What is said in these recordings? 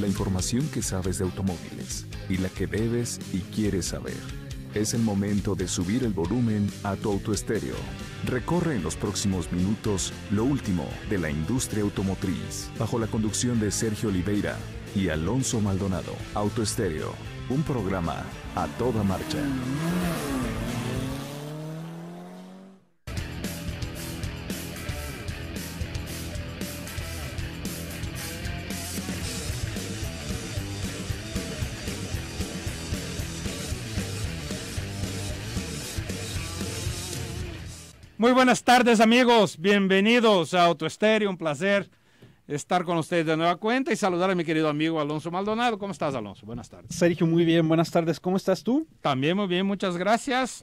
La información que sabes de automóviles y la que bebes y quieres saber. Es el momento de subir el volumen a tu autoestéreo. Recorre en los próximos minutos lo último de la industria automotriz, bajo la conducción de Sergio Oliveira y Alonso Maldonado. Autoestéreo, un programa a toda marcha. buenas tardes amigos, bienvenidos a Autoestéreo, un placer estar con ustedes de nueva cuenta y saludar a mi querido amigo Alonso Maldonado. ¿Cómo estás Alonso? Buenas tardes. Sergio, muy bien, buenas tardes, ¿cómo estás tú? También muy bien, muchas gracias.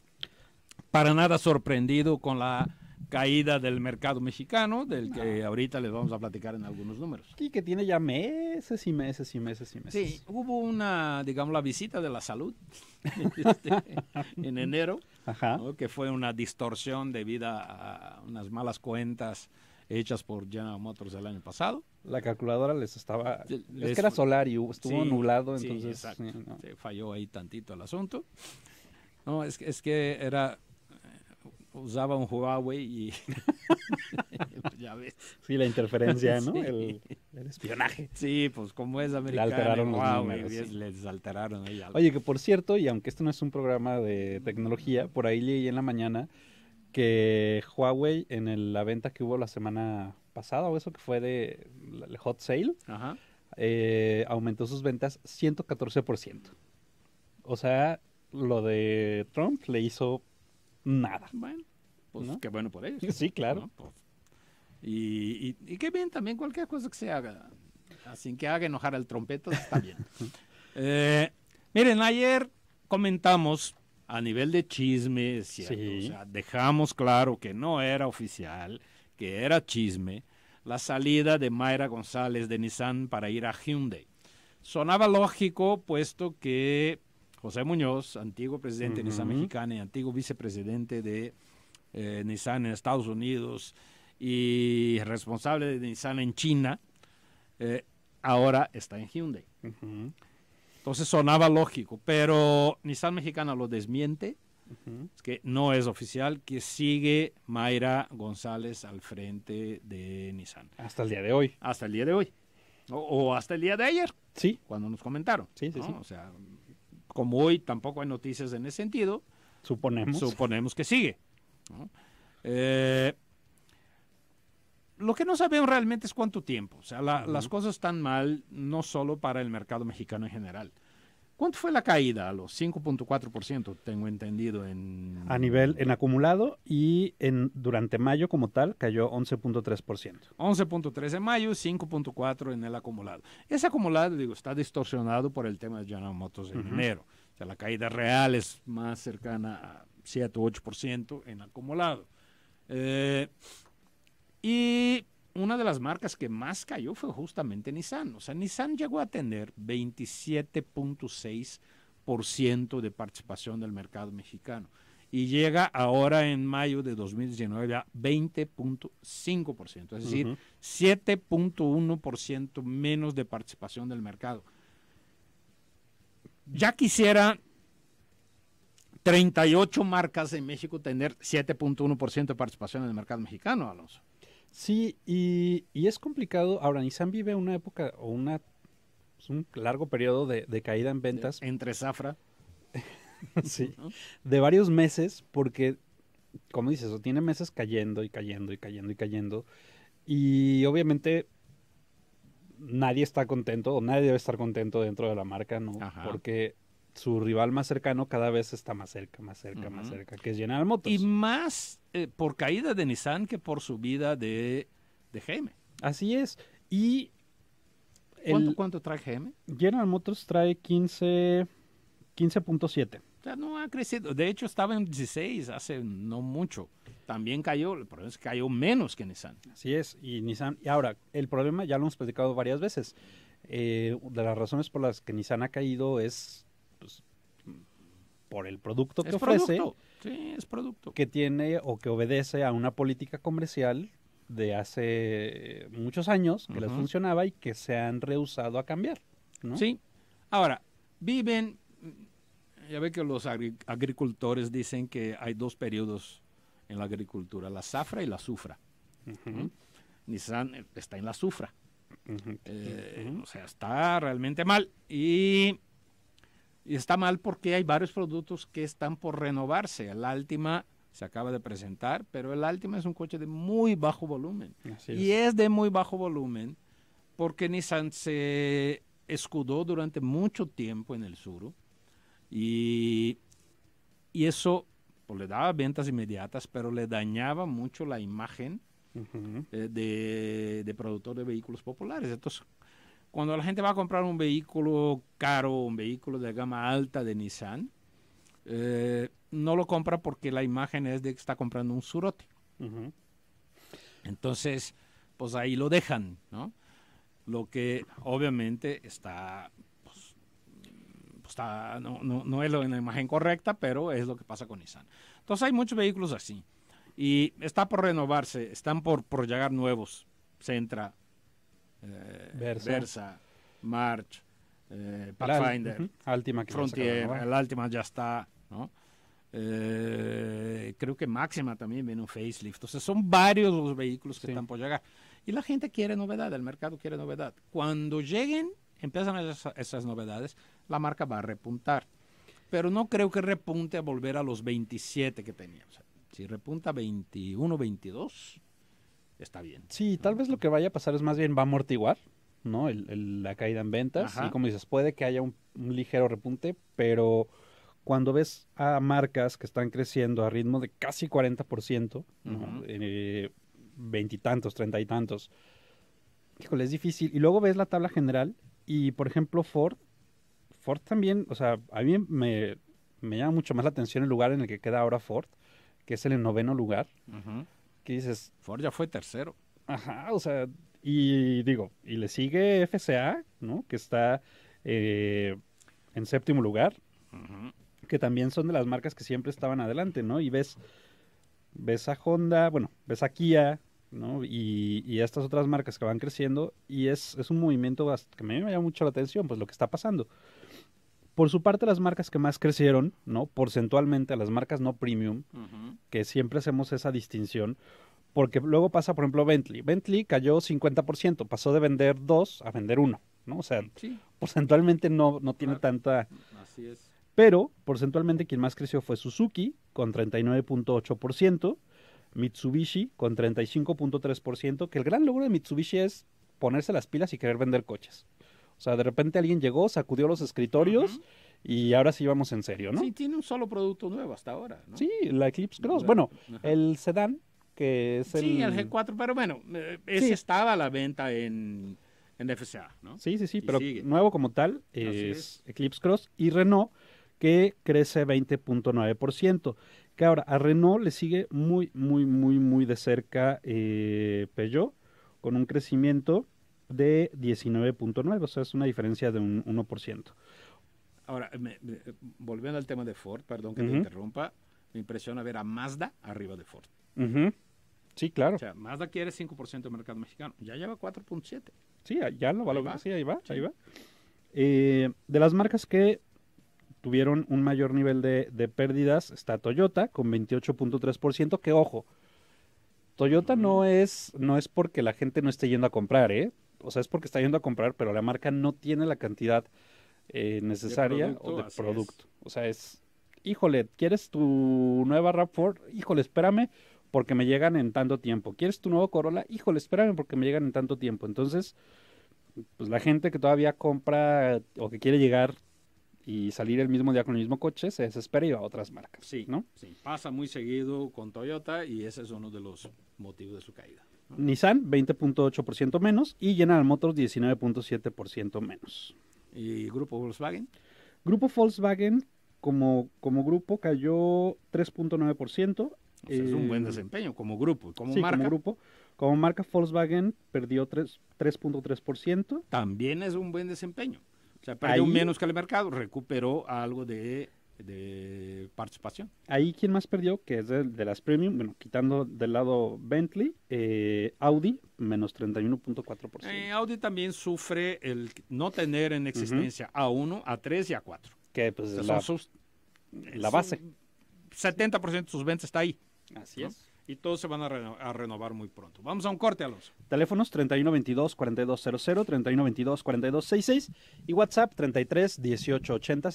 Para nada sorprendido con la caída del mercado mexicano, del que ahorita les vamos a platicar en algunos números. Y que tiene ya meses y meses y meses y meses. Sí, hubo una, digamos, la visita de la salud este, en enero, que fue una distorsión debido a unas malas cuentas hechas por General Motors el año pasado. La calculadora les estaba... es que era solar y estuvo anulado nublado, entonces... Se falló ahí tantito el asunto. No, es, es que era usaba un Huawei y ya ves. Sí, la interferencia, ¿no? El, espionaje. Sí, pues como es americano. Le alteraron los números, les alteraron. Oye, que por cierto, y aunque esto no es un programa de tecnología, por ahí leí en la mañana que Huawei en la venta que hubo la semana pasada o eso que fue de hot sale, eh, aumentó sus ventas 114%. O sea, lo de Trump le hizo nada. Bueno, pues qué bueno por ellos. Sí, claro. Pues, y, qué bien también cualquier cosa que se haga, así que haga enojar al trompeto, está bien. Eh, miren, ayer comentamos a nivel de chisme, O sea, dejamos claro que no era oficial, que era chisme, la salida de Mayra González de Nissan para ir a Hyundai. Sonaba lógico, puesto que José Muñoz, antiguo presidente de Nissan Mexicana y antiguo vicepresidente de eh, Nissan en Estados Unidos y responsable de Nissan en China, eh, ahora está en Hyundai. Entonces sonaba lógico, pero Nissan Mexicana lo desmiente, es que no es oficial, que sigue Mayra González al frente de Nissan. Hasta el día de hoy. Hasta el día de hoy. O, hasta el día de ayer. Sí. Cuando nos comentaron. Sí, sí, sí. O sea, como hoy tampoco hay noticias en ese sentido, suponemos, que sigue. Eh, lo que no sabemos realmente es cuánto tiempo. O sea, las cosas están mal no solo para el mercado mexicano en general, ¿Cuánto fue la caída? A los 5.4%, tengo entendido en... A nivel en acumulado y en durante mayo como tal cayó 11.3%. 11.3 en mayo, 5.4 en el acumulado. Ese acumulado, digo, está distorsionado por el tema de General Motors en enero. O sea, la caída real es más cercana a 7 o 8% en acumulado. Eh, y una de las marcas que más cayó fue justamente Nissan. O sea, Nissan llegó a tener 27.6% de participación del mercado mexicano y llega ahora en mayo de 2019 a 20.5%, es decir, 7.1% menos de participación del mercado. Ya quisiera 38 marcas en México tener 7.1% de participación en el mercado mexicano, Alonso. Sí, y, es complicado. Ahora, Nissan vive una época o una pues, un largo periodo de, caída en ventas. entre zafra. sí. De varios meses, porque, como dices, tiene meses cayendo y cayendo y cayendo y cayendo. Y obviamente nadie está contento, o nadie debe estar contento dentro de la marca, ¿no? Porque su rival más cercano cada vez está más cerca, más cerca, más cerca, que es General Motors. Y más eh, por caída de Nissan que por subida de, de GM. Así es. Y... ¿Cuánto, trae GM? General Motors trae 15.7. o sea, no ha crecido. De hecho, estaba en 16 hace no mucho. También cayó, el problema es que cayó menos que Nissan. Así es, y Nissan. Y ahora, el problema ya lo hemos platicado varias veces. Eh, de las razones por las que Nissan ha caído es pues, por el producto que ofrece. es producto. Que tiene o que obedece a una política comercial de hace muchos años que les funcionaba y que se han rehusado a cambiar. ¿no? Sí. Ahora, viven, ya ve que los agricultores dicen que hay dos periodos en la agricultura, la zafra y la sufra. Nissan está en la sufra. Eh, o sea, está realmente mal. Y y está mal porque hay varios productos que están por renovarse. El Altima se acaba de presentar, pero el Altima es un coche de muy bajo volumen. y es. de muy bajo volumen porque Nissan se escudó durante mucho tiempo en el sur. y, eso pues, le daba ventas inmediatas, pero le dañaba mucho la imagen eh, de, de productor de vehículos populares. Entonces, cuando la gente va a comprar un vehículo caro, un vehículo de gama alta de Nissan, eh, no lo compra porque la imagen es de que está comprando un surote. Entonces, pues ahí lo dejan, ¿no? Lo que obviamente está, pues, pues no, es la imagen correcta, pero es lo que pasa con Nissan. Entonces hay muchos vehículos así. Y está por renovarse, están por, por llegar nuevos. entra... Eh, Versa. March, eh, Pathfinder, uh Frontier, sacado, ya está, ¿no? Eh, creo que Máxima también viene un facelift. O son varios los vehículos que están por llegar. Y la gente quiere novedad, el mercado quiere novedad. Cuando lleguen, empiezan esas, esas novedades, la marca va a repuntar. Pero no creo que repunte a volver a los 27 que teníamos. Si repunta 21, 22, está bien. Sí, tal vez lo que vaya a pasar es más bien va a amortiguar, ¿no? la caída en ventas. Y como dices, puede que haya un, ligero repunte, pero cuando ves a marcas que están creciendo a ritmo de casi 40%, eh, veintitantos, treinta y tantos, híjole, es difícil. Y luego ves la tabla general y, por ejemplo, Ford, Ford también, o sea, a mí me, llama mucho más la atención el lugar en el que queda ahora Ford, que es el noveno lugar. Ajá que dices... Ford ya fue tercero. Ajá, o sea, y digo, y le sigue FCA, ¿no? Que está eh, en séptimo lugar, que también son de las marcas que siempre estaban adelante, ¿no? Y ves, ves a Honda, bueno, ves a Kia, ¿no? Y, estas otras marcas que van creciendo, y es, es un movimiento que a mí me llama mucho la atención, pues lo que está pasando. Por su parte, las marcas que más crecieron, ¿no? Porcentualmente, las marcas no premium, que siempre hacemos esa distinción, porque luego pasa, por ejemplo, Bentley. Bentley cayó 50%, pasó de vender dos a vender uno, ¿no? O sea, porcentualmente no, no tiene tanta... Pero, porcentualmente, quien más creció fue Suzuki, con 39.8%, Mitsubishi, con 35.3%, que el gran logro de Mitsubishi es ponerse las pilas y querer vender coches. O sea, de repente alguien llegó, sacudió los escritorios. Y ahora sí vamos en serio, ¿no? Sí, tiene un solo producto nuevo hasta ahora, ¿no? Sí, la Eclipse Cross. Bueno, el sedán, que es el... Sí, el G4, pero bueno, eh, ese estaba la venta en, en FCA, ¿no? Sí, sí, sí, pero nuevo como tal es, Eclipse Cross y Renault, que crece 20.9%. Que ahora a Renault le sigue muy, muy, muy, muy de cerca eh, Peugeot, con un crecimiento de 19.9, o sea, es una diferencia de un 1%. Ahora, eh, volviendo al tema de Ford, perdón que te interrumpa, me impresiona ver a Mazda arriba de Ford. Sí, claro. O sea, Mazda quiere 5% del mercado mexicano, ya lleva 4.7. Sí, ya lo va sí, ahí va, ahí va. Eh, de las marcas que tuvieron un mayor nivel de, pérdidas está Toyota con 28.3%, que ojo, Toyota no es, no es porque la gente no esté yendo a comprar, ¿eh? o sea, es porque está yendo a comprar, pero la marca no tiene la cantidad eh, necesaria de producto, o producto. O sea, es, híjole, ¿quieres tu nueva rav Híjole, espérame porque me llegan en tanto tiempo. ¿Quieres tu nuevo Corolla? Híjole, espérame porque me llegan en tanto tiempo. Entonces, pues la gente que todavía compra o que quiere llegar y salir el mismo día con el mismo coche, se desespera y va a otras marcas. Sí, ¿no? Sí, pasa muy seguido con Toyota y ese es uno de los motivos de su caída. Nissan 20.8% menos y General Motors 19.7% menos. ¿Y Grupo Volkswagen? Grupo Volkswagen como, como grupo cayó 3.9%. O sea, es un buen eh, desempeño como grupo, como marca. Como grupo. Como marca Volkswagen perdió 3.3%. También es un buen desempeño. O sea, perdió menos que el mercado, recuperó algo de de participación. Ahí quien más perdió, que es de, de las premium, bueno, quitando del lado Bentley, eh, Audi, menos 31.4%. Eh, Audi también sufre el no tener en existencia A1, A3 y A4. Que pues la, sus, la base. 70% de sus ventas está ahí. Así es y todos se van a, renovar muy pronto. Vamos a un corte, Alonso. Teléfonos 3122-4200, 3122-4266 y WhatsApp 33 18 80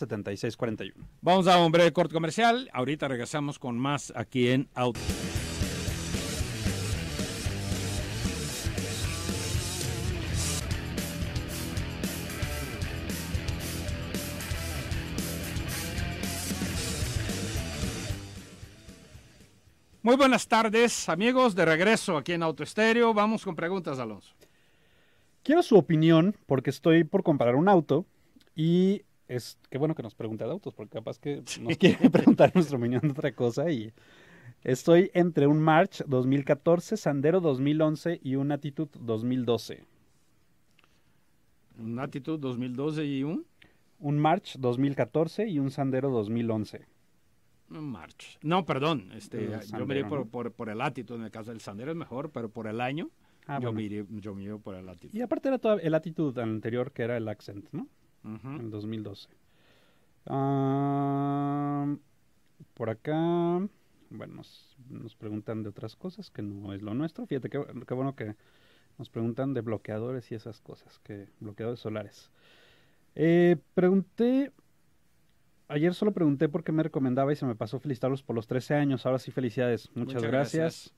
Vamos a un breve corte comercial. Ahorita regresamos con más aquí en Auto. Muy buenas tardes, amigos, de regreso aquí en Autoestéreo. Vamos con preguntas, Alonso. Quiero su opinión, porque estoy por comprar un auto y es qué bueno que nos pregunte de autos, porque capaz que nos quiere preguntar nuestra opinión de otra cosa y estoy entre un March 2014, Sandero 2011 y un Attitude 2012. ¿Un Attitude 2012 y un? Un March 2014 y un Sandero 2011. March. No, perdón. Este, yo me miré por, el latitud. En el caso del Sandero es mejor, pero por el año ah, yo, miré, yo por el latitud. Y aparte era todo el latitud anterior que era el Accent, ¿no? En 2012. por acá, bueno, nos, preguntan de otras cosas que no es lo nuestro. Fíjate qué, bueno que nos preguntan de bloqueadores y esas cosas, que bloqueadores solares. Eh, pregunté Ayer solo pregunté por qué me recomendaba y se me pasó felicitarlos por los 13 años. Ahora sí, felicidades. Muchas, gracias.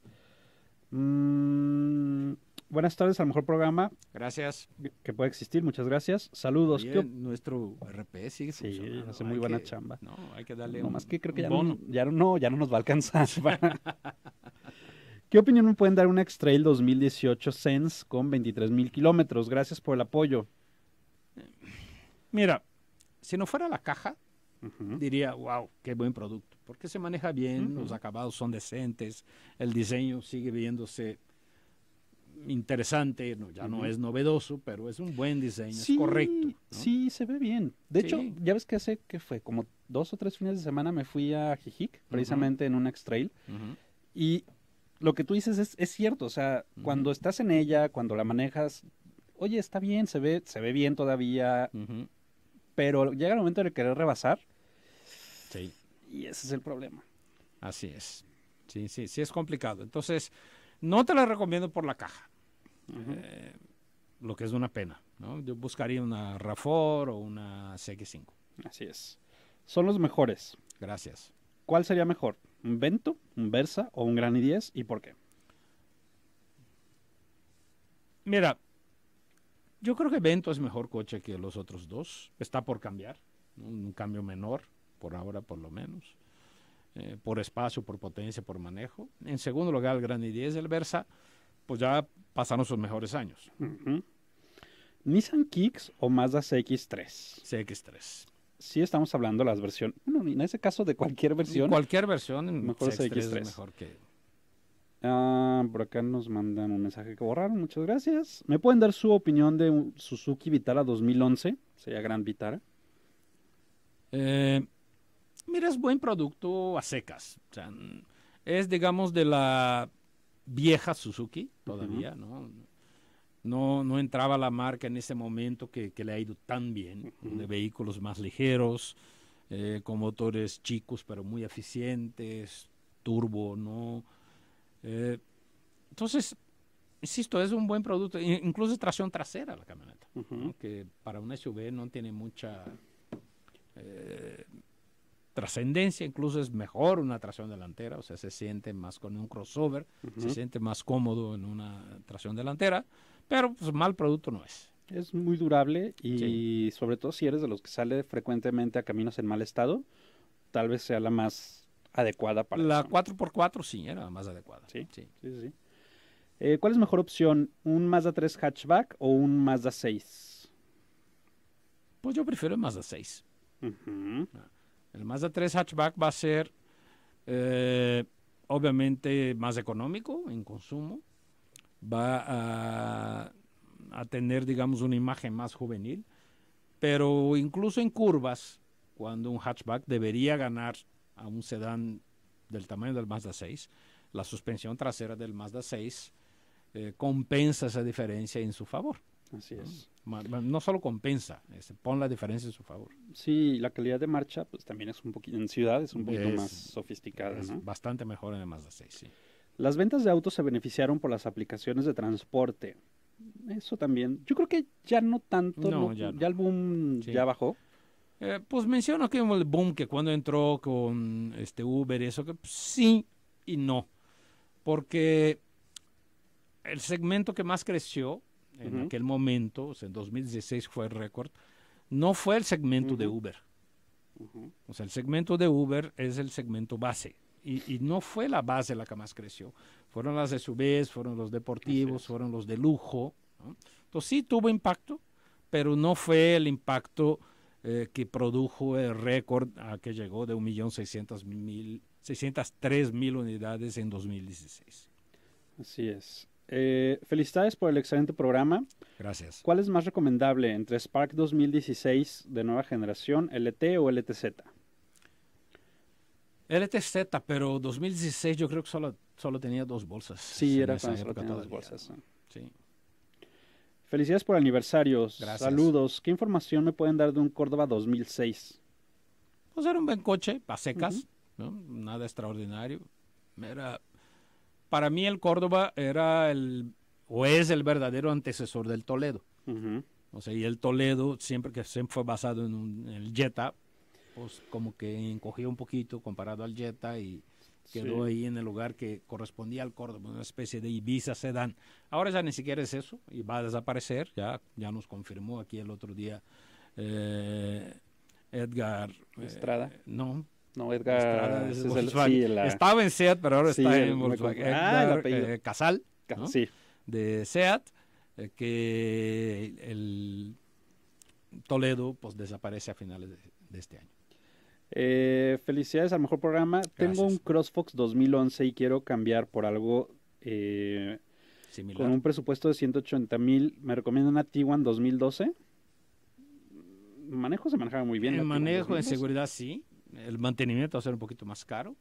Mm, buenas tardes al mejor programa. Gracias. Que puede existir. Muchas gracias. Saludos. nuestro RP sigue Sí, hace muy buena chamba. No, hay que darle no, más que creo que ya no, ya, no, ya no nos va a alcanzar. ¿Qué opinión me pueden dar un X-Trail 2018 Sense con 23 mil kilómetros? Gracias por el apoyo. Mira, si no fuera la caja, diría, wow, qué buen producto, porque se maneja bien, los acabados son decentes, el diseño sigue viéndose interesante, no, ya no es novedoso, pero es un buen diseño, es correcto. Sí, se ve bien. De hecho, ya ves que hace, que fue? Como dos o tres fines de semana me fui a Jijic, precisamente en un X-Trail y lo que tú dices es, es cierto, o sea, cuando estás en ella, cuando la manejas, oye, está bien, se ve, se ve bien todavía, pero llega el momento de querer rebasar y ese es el problema. Así es. Sí, sí, sí es complicado. Entonces, no te la recomiendo por la caja. Eh, lo que es una pena, ¿no? Yo buscaría una RAFOR o una CX5. Así es. Son los mejores. Gracias. ¿Cuál sería mejor? ¿Un Vento, un Versa o un Gran i10 y por qué? Mira, yo creo que Vento es mejor coche que los otros dos. Está por cambiar, un cambio menor por ahora por lo menos, eh, por espacio, por potencia, por manejo. En segundo lugar, el Gran 10 el Versa, pues ya pasaron sus mejores años. Nissan Kicks o Mazda CX3. CX3 sí estamos hablando de las versiones, bueno, en ese caso de cualquier versión. Cualquier versión, mejor CX3, Es mejor que... Ah, por acá nos mandan un mensaje que borraron, muchas gracias. ¿Me pueden dar su opinión de Suzuki Vitara 2011? Sería Gran Vitara. Eh, Mira, es buen producto a secas. es, digamos, de la vieja Suzuki todavía, ¿no? No, entraba la marca en ese momento que, le ha ido tan bien, de vehículos más ligeros, eh, con motores chicos pero muy eficientes, turbo, ¿no? Eh, entonces, insisto, es un buen producto, incluso tracción trasera la camioneta, que para un SUV no tiene mucha... Eh, trascendencia, incluso es mejor una tracción delantera, o sea, se siente más con un crossover, se siente más cómodo en una tracción delantera, pero pues mal producto no es. Es muy durable y sobre todo si eres de los que sale frecuentemente a caminos en mal estado, tal vez sea la más adecuada para La 4x4 sí, era la más adecuada. Sí, sí, eh, ¿Cuál es mejor opción, un Mazda 3 hatchback o un Mazda 6? Pues yo prefiero el Mazda 6. El Mazda 3 hatchback va a ser eh, obviamente más económico en consumo, va a, tener, digamos, una imagen más juvenil, pero incluso en curvas, cuando un hatchback debería ganar a un sedán del tamaño del Mazda 6, la suspensión trasera del Mazda 6 eh, compensa esa diferencia en su favor. Así es. No, solo compensa, este, pon la diferencia en su favor. Sí, la calidad de marcha pues también es un poquito, en ciudad es un poquito más sofisticada. Bastante mejor en el Mazda 6, Las ventas de autos se beneficiaron por las aplicaciones de transporte. Eso también. Yo creo que ya no tanto. No, ya, el boom ya bajó. Eh, pues menciono que el boom que cuando entró con este Uber y eso, pues sí y no. Porque el segmento que más creció en aquel momento, o sea, en 2016 fue el récord, no fue el segmento de Uber. O sea, el segmento de Uber es el segmento base. Y, y, no fue la base la que más creció. Fueron las SUVs, fueron los deportivos, fueron los de lujo. Entonces sí tuvo impacto, pero no fue el impacto eh, que produjo el récord a que llegó de 1.603.000 unidades en 2016. Así es. Eh, felicidades por el excelente programa. Gracias. ¿Cuál es más recomendable entre Spark 2016 de nueva generación, LT o LTZ? LTZ, pero 2016 yo creo que solo, solo tenía dos bolsas. Sí, era solo tenía dos bolsas. Sí. Felicidades por aniversarios. Gracias. Saludos. ¿Qué información me pueden dar de un Córdoba 2006? Pues era un buen coche, a secas, nada extraordinario. Era para mí el Córdoba era el, o es el verdadero antecesor del Toledo. O sea, y el Toledo, siempre que siempre fue basado en, el Jetta, pues como que encogió un poquito comparado al Jetta y quedó ahí en el lugar que correspondía al Córdoba, una especie de Ibiza Sedán. Ahora ya ni siquiera es eso y va a desaparecer, ya, ya nos confirmó aquí el otro día eh, Edgar. Eh, Estrada. no, no, Edgar es, Estaba en SEAT, pero ahora está en Volkswagen. Ah, eh, Casal, de SEAT, eh, que el Toledo pues desaparece a finales de, este año. Eh, felicidades al mejor programa. Tengo un CrossFox 2011 y quiero cambiar por algo con un presupuesto de 180 mil. ¿Me recomiendan una t 2012? Manejo se manejaba muy bien. El manejo de seguridad sí el mantenimiento va a ser un poquito más caro,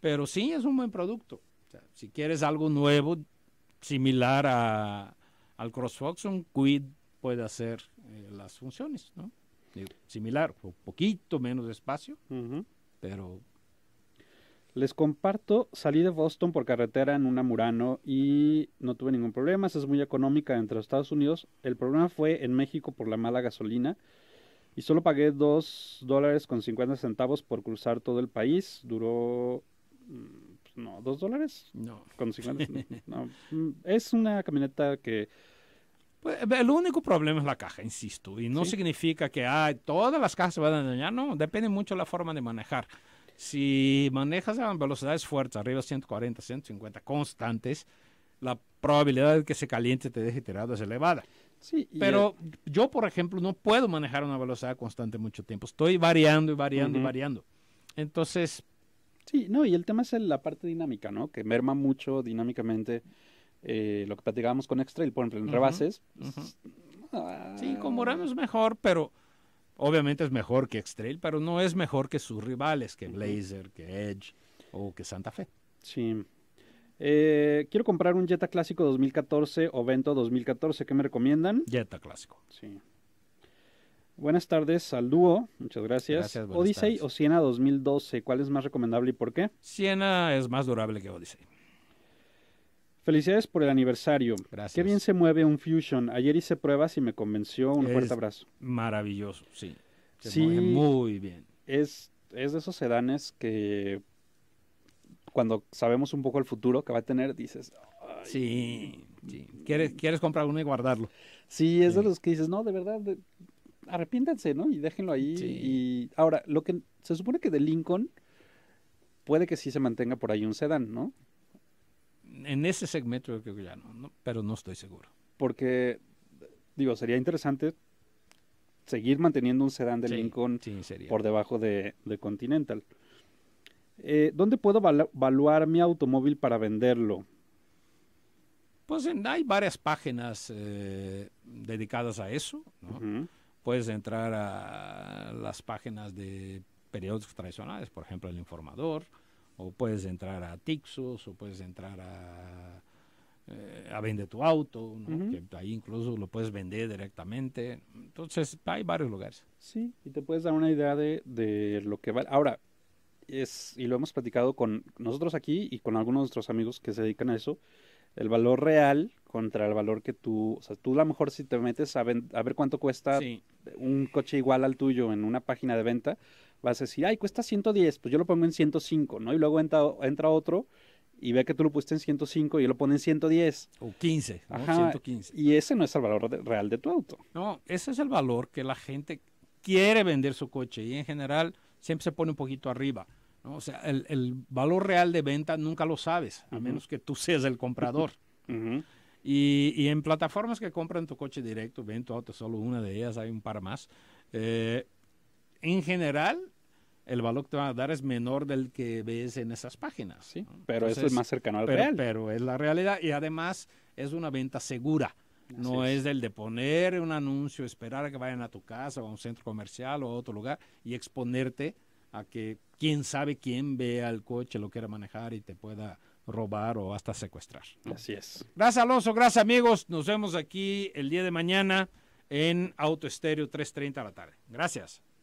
pero sí es un buen producto. si quieres algo nuevo, similar a, al CrossFox, un Quid puede hacer eh, las funciones, similar, un poquito menos de espacio, pero... Les comparto, salí de Boston por carretera en una Murano y no tuve ningún problema, es muy económica entre Estados Unidos. El problema fue en México por la mala gasolina y solo pagué 2 dólares con 50 centavos por cruzar todo el país. Duró, mm, pues no, 2 dólares no. con 50 no. Mm, es una camioneta que... Pues, eh, el único problema es la caja, insisto, y no significa que ah, todas las cajas se van a dañar, no, depende mucho de la forma de manejar. Si manejas a velocidades fuertes, arriba de 140, 150 constantes, la probabilidad de que se caliente te deje tirado es elevada. Sí, pero yo, por ejemplo, no puedo manejar una velocidad constante mucho tiempo. Estoy variando y variando y variando. Entonces... Sí, no, y el tema es la parte dinámica, ¿no? Que merma mucho dinámicamente eh, lo que platicábamos con Extrail, por ejemplo, en rebases. Ah. Sí, con Morano es mejor, pero obviamente es mejor que Extrail, pero no es mejor que sus rivales, que Blazer, que Edge o que Santa Fe. Sí, eh, quiero comprar un Jetta Clásico 2014 o Vento 2014. ¿Qué me recomiendan? Jetta Clásico. Sí. Buenas tardes al dúo, muchas gracias. gracias Odyssey o Siena 2012, ¿cuál es más recomendable y por qué? Siena es más durable que Odyssey. Felicidades por el aniversario. Gracias. Qué bien se mueve un Fusion. Ayer hice pruebas y me convenció. Un fuerte abrazo. Maravilloso, sí. Se sí, mueve muy bien. Es, es de esos sedanes que cuando sabemos un poco el futuro que va a tener, dices... sí, ¿Quieres, quieres comprar uno y guardarlo. Sí, es de los que dices, no, de verdad, arrepiéntanse, ¿no? Y déjenlo ahí. Sí. Y ahora, lo que se supone que de Lincoln puede que sí se mantenga por ahí un sedán, ¿no? En ese segmento yo creo que ya no, pero no estoy seguro. Porque, digo, sería interesante seguir manteniendo un sedán de Lincoln por debajo de, de Continental eh, ¿dónde puedo evaluar mi automóvil para venderlo? Pues hay varias páginas eh, dedicadas a eso. Puedes entrar a las páginas de periódicos tradicionales, por ejemplo, El Informador, o puedes entrar a Tixos, o puedes entrar a, eh, a Vende tu Auto, que ahí incluso lo puedes vender directamente. Entonces, hay varios lugares. Sí, y te puedes dar una idea de, de lo que vale. Ahora, es, y lo hemos platicado con nosotros aquí y con algunos de nuestros amigos que se dedican a eso, el valor real contra el valor que tú, o sea, tú a lo mejor si te metes a, a ver cuánto cuesta un coche igual al tuyo en una página de venta, vas a decir, ay, cuesta 110, pues yo lo pongo en 105, ¿no? Y luego entra, entra otro y ve que tú lo pusiste en 105 y yo lo pone en 110. O 15, Ajá, 115. Y ese no es el valor real de tu auto. No, ese es el valor que la gente quiere vender su coche y en general siempre se pone un poquito arriba. O sea, el, valor real de venta nunca lo sabes, a menos que tú seas el comprador. y, en plataformas que compran tu coche directo, ven tu auto, solo una de ellas, hay un par más. Eh, en general, el valor que te van a dar es menor del que ves en esas páginas. Sí, pero eso es más cercano al real. Pero es la realidad y además es una venta segura. No es. el del de poner un anuncio, esperar a que vayan a tu casa o a un centro comercial o a otro lugar y exponerte a que quién sabe quién vea el coche, lo quiera manejar y te pueda robar o hasta secuestrar. Así es. Gracias Alonso, gracias amigos. Nos vemos aquí el día de mañana en Auto Estéreo 3.30 de la tarde. Gracias.